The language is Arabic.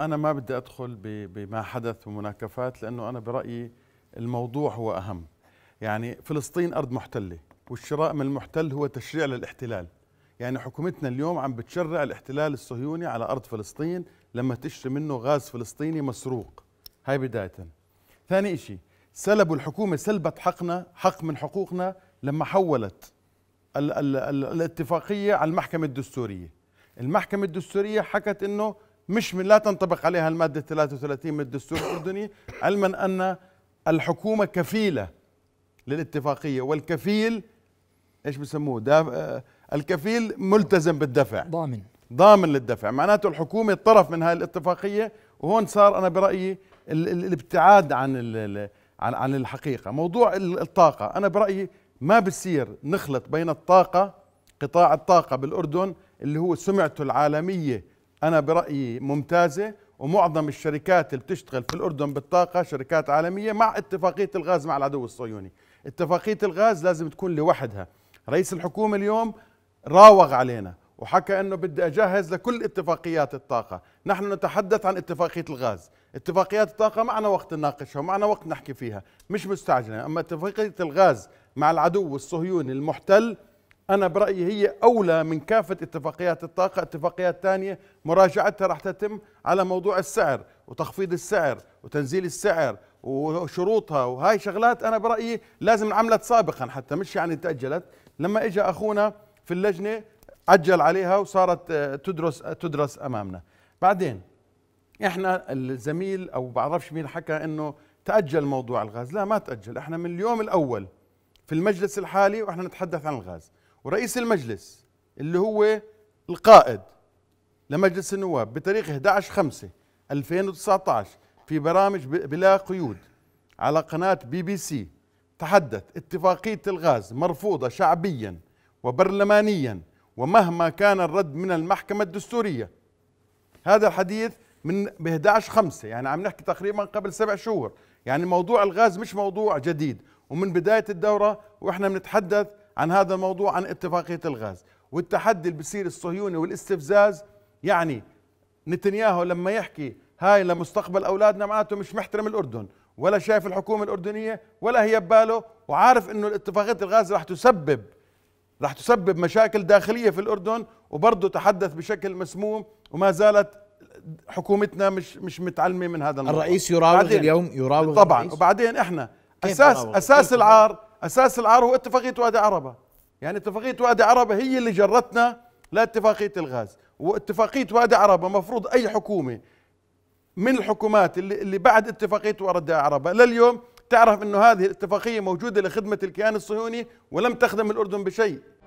أنا ما بدي أدخل بما حدث ومناكفات لأنه أنا برأيي الموضوع هو أهم يعني فلسطين أرض محتلة والشراء من المحتل هو تشريع للاحتلال يعني حكومتنا اليوم عم بتشرع الاحتلال الصهيوني على أرض فلسطين لما تشتري منه غاز فلسطيني مسروق هاي بداية ثاني شيء سلبوا الحكومة سلبت حقنا حق من حقوقنا لما حولت الاتفاقية على المحكمة الدستورية المحكمة الدستورية حكت أنه مش من لا تنطبق عليها المادة 33 من الدستور الأردني علما أن الحكومة كفيلة للاتفاقية والكفيل ايش بسموه داف... آه، الكفيل ملتزم بالدفع ضامن ضامن للدفع معناته الحكومة طرف من هذه الاتفاقية وهون صار أنا برأيي الابتعاد عن ال... عن عن الحقيقة موضوع الطاقة أنا برأيي ما بصير نخلط بين الطاقة قطاع الطاقة بالأردن اللي هو سمعته العالمية أنا برأيي ممتازة ومعظم الشركات اللي بتشتغل في الأردن بالطاقة شركات عالمية مع اتفاقية الغاز مع العدو الصهيوني اتفاقية الغاز لازم تكون لوحدها رئيس الحكومة اليوم راوغ علينا وحكى انه بدي اجهز لكل اتفاقيات الطاقه، نحن نتحدث عن اتفاقيه الغاز، اتفاقيات الطاقه معنا وقت نناقشها ومعنا وقت نحكي فيها، مش مستعجله، اما اتفاقيه الغاز مع العدو الصهيوني المحتل أنا برأيي هي أولى من كافة اتفاقيات الطاقة اتفاقيات ثانية مراجعتها راح تتم على موضوع السعر وتخفيض السعر وتنزيل السعر وشروطها وهاي شغلات أنا برأيي لازم عملت سابقا حتى مش يعني تأجلت لما إجا أخونا في اللجنة عجل عليها وصارت آه، تدرس آه، تدرس أمامنا بعدين احنا الزميل او بعرفش مين حكى انه تاجل موضوع الغاز لا ما تاجل احنا من اليوم الاول في المجلس الحالي واحنا نتحدث عن الغاز ورئيس المجلس اللي هو القائد لمجلس النواب بتاريخ 11 5 2019 في برامج بلا قيود على قناة بي بي سي تحدث اتفاقية الغاز مرفوضة شعبيا وبرلمانيا ومهما كان الرد من المحكمة الدستورية هذا الحديث من ب 11 5 يعني عم نحكي تقريبا قبل سبع شهور يعني موضوع الغاز مش موضوع جديد ومن بداية الدورة واحنا بنتحدث عن هذا الموضوع عن اتفاقية الغاز والتحدي اللي بصير الصهيوني والاستفزاز يعني نتنياهو لما يحكي هاي لمستقبل أولادنا معناته مش محترم الأردن ولا شايف الحكومة الأردنية ولا هي بباله وعارف أنه اتفاقية الغاز رح تسبب رح تسبب مشاكل داخلية في الأردن وبرضه تحدث بشكل مسموم وما زالت حكومتنا مش مش متعلمة من هذا الموضوع الرئيس يراوغ اليوم يراوغ طبعا الرئيس؟ وبعدين احنا اساس اساس العار اساس العار هو اتفاقيه وادي عربه يعني اتفاقيه وادي عربه هي اللي جرتنا لاتفاقيه الغاز واتفاقيه وادي عربه مفروض اي حكومه من الحكومات اللي, اللي بعد اتفاقيه وادي عربه لليوم تعرف انه هذه الاتفاقيه موجوده لخدمه الكيان الصهيوني ولم تخدم الاردن بشيء